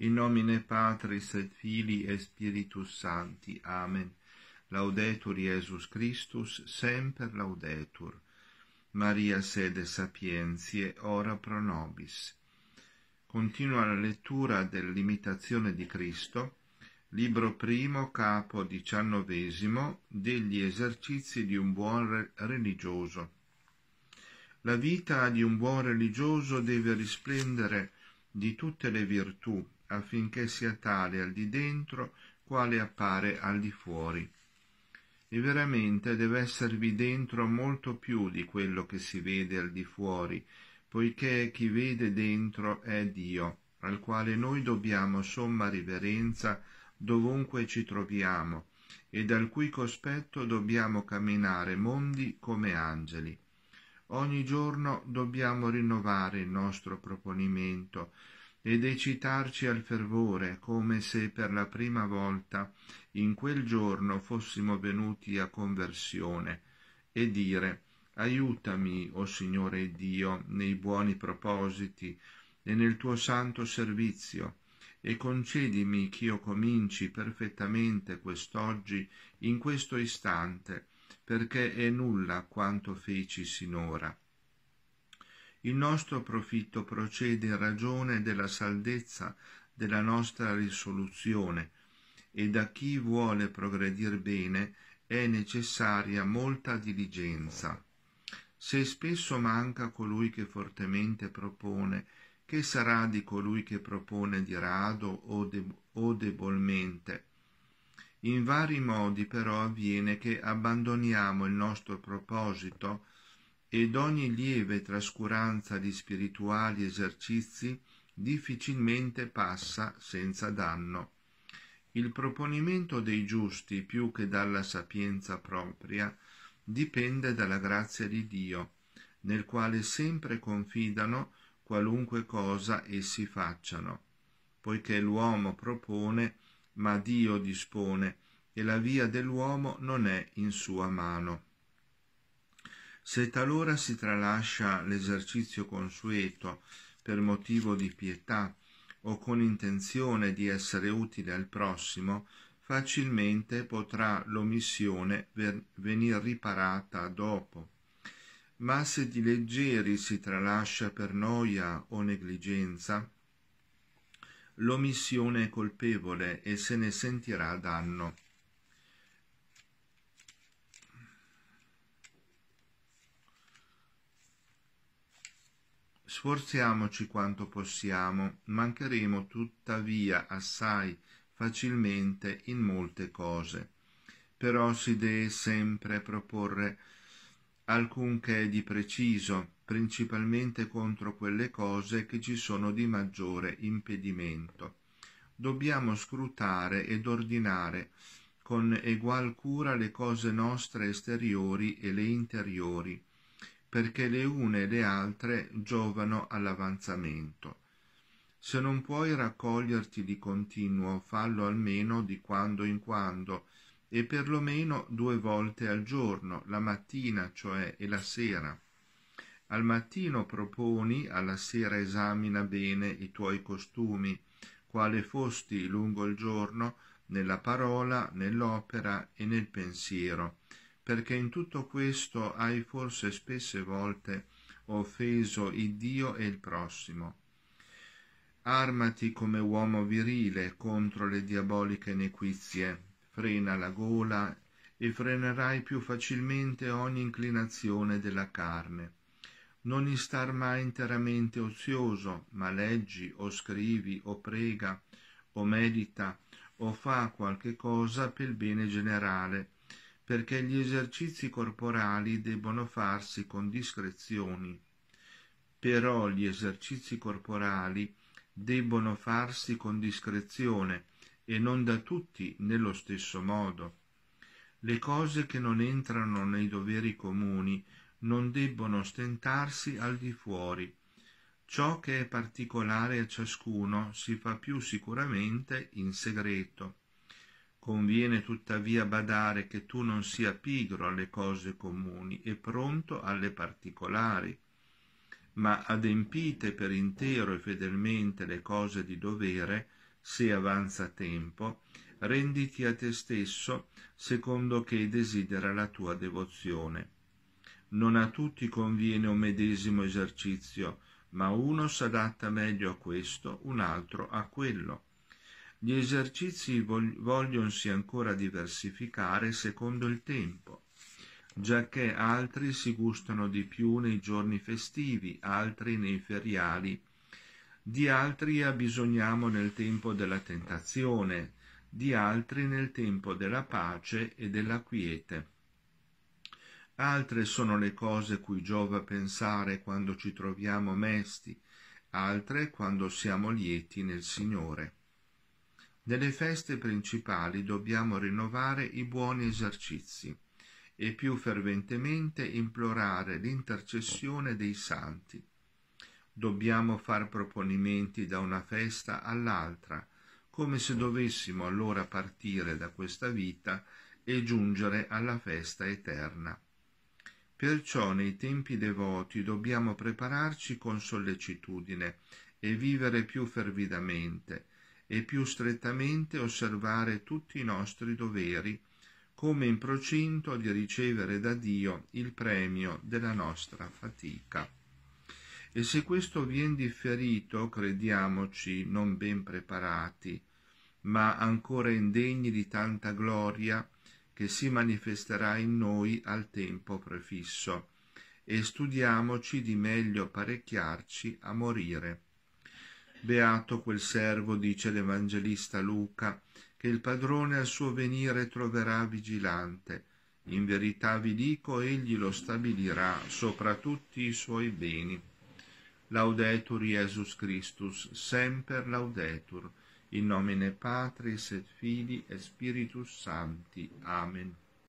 In nomine Patris et Filii et Spiritus Sancti. Amen. Laudetur Iesus Christus, semper laudetur. Maria sede sapientiae, ora pro nobis. Continua la lettura dell'imitazione di Cristo, libro primo, capo diciannovesimo, degli esercizi di un buon religioso. La vita di un buon religioso deve risplendere di tutte le virtù affinché sia tale al di dentro quale appare al di fuori. E veramente deve esservi dentro molto più di quello che si vede al di fuori, poiché chi vede dentro è Dio, al quale noi dobbiamo somma riverenza dovunque ci troviamo, e dal cui cospetto dobbiamo camminare mondi come angeli. Ogni giorno dobbiamo rinnovare il nostro proponimento, ed eccitarci al fervore, come se per la prima volta in quel giorno fossimo venuti a conversione, e dire Aiutami, o oh Signore Dio, nei buoni propositi e nel tuo santo servizio, e concedimi ch'io cominci perfettamente quest'oggi, in questo istante, perché è nulla quanto feci sinora il nostro profitto procede in ragione della saldezza della nostra risoluzione e da chi vuole progredire bene è necessaria molta diligenza. Se spesso manca colui che fortemente propone, che sarà di colui che propone di rado o, deb o debolmente? In vari modi però avviene che abbandoniamo il nostro proposito ed ogni lieve trascuranza di spirituali esercizi difficilmente passa senza danno. Il proponimento dei giusti più che dalla sapienza propria dipende dalla grazia di Dio, nel quale sempre confidano qualunque cosa essi facciano, poiché l'uomo propone, ma Dio dispone, e la via dell'uomo non è in sua mano. Se talora si tralascia l'esercizio consueto per motivo di pietà o con intenzione di essere utile al prossimo, facilmente potrà l'omissione venir riparata dopo. Ma se di leggeri si tralascia per noia o negligenza, l'omissione è colpevole e se ne sentirà danno. Sforziamoci quanto possiamo, mancheremo tuttavia assai facilmente in molte cose. Però si dee sempre proporre alcunché di preciso, principalmente contro quelle cose che ci sono di maggiore impedimento. Dobbiamo scrutare ed ordinare con egual cura le cose nostre esteriori e le interiori, perché le une e le altre giovano all'avanzamento. Se non puoi raccoglierti di continuo, fallo almeno di quando in quando, e per lo meno due volte al giorno, la mattina cioè e la sera. Al mattino proponi, alla sera esamina bene i tuoi costumi, quale fosti lungo il giorno, nella parola, nell'opera e nel pensiero perché in tutto questo hai forse spesse volte offeso il Dio e il prossimo. Armati come uomo virile contro le diaboliche nequizie, frena la gola e frenerai più facilmente ogni inclinazione della carne. Non istar mai interamente ozioso, ma leggi o scrivi o prega o medita o fa qualche cosa per il bene generale, perché gli esercizi corporali debbono farsi con discrezioni, però gli esercizi corporali debbono farsi con discrezione e non da tutti nello stesso modo. Le cose che non entrano nei doveri comuni non debbono stentarsi al di fuori. Ciò che è particolare a ciascuno si fa più sicuramente in segreto. Conviene tuttavia badare che tu non sia pigro alle cose comuni e pronto alle particolari, ma adempite per intero e fedelmente le cose di dovere, se avanza tempo, renditi a te stesso secondo che desidera la tua devozione. Non a tutti conviene un medesimo esercizio, ma uno s'adatta meglio a questo, un altro a quello gli esercizi voglionsi ancora diversificare secondo il tempo, giacché altri si gustano di più nei giorni festivi, altri nei feriali. Di altri abbisogniamo nel tempo della tentazione, di altri nel tempo della pace e della quiete. Altre sono le cose cui giova pensare quando ci troviamo mesti, altre quando siamo lieti nel Signore. Nelle feste principali dobbiamo rinnovare i buoni esercizi e più ferventemente implorare l'intercessione dei santi. Dobbiamo far proponimenti da una festa all'altra, come se dovessimo allora partire da questa vita e giungere alla festa eterna. Perciò nei tempi devoti dobbiamo prepararci con sollecitudine e vivere più fervidamente, e più strettamente osservare tutti i nostri doveri, come in procinto di ricevere da Dio il premio della nostra fatica. E se questo vien differito, crediamoci non ben preparati, ma ancora indegni di tanta gloria che si manifesterà in noi al tempo prefisso, e studiamoci di meglio parecchiarci a morire Beato quel servo, dice l'Evangelista Luca, che il padrone al suo venire troverà vigilante. In verità vi dico, egli lo stabilirà sopra tutti i suoi beni. Laudetur Jesus Christus, semper laudetur, in nomine Patris et Fili e Spiritus Sancti. Amen.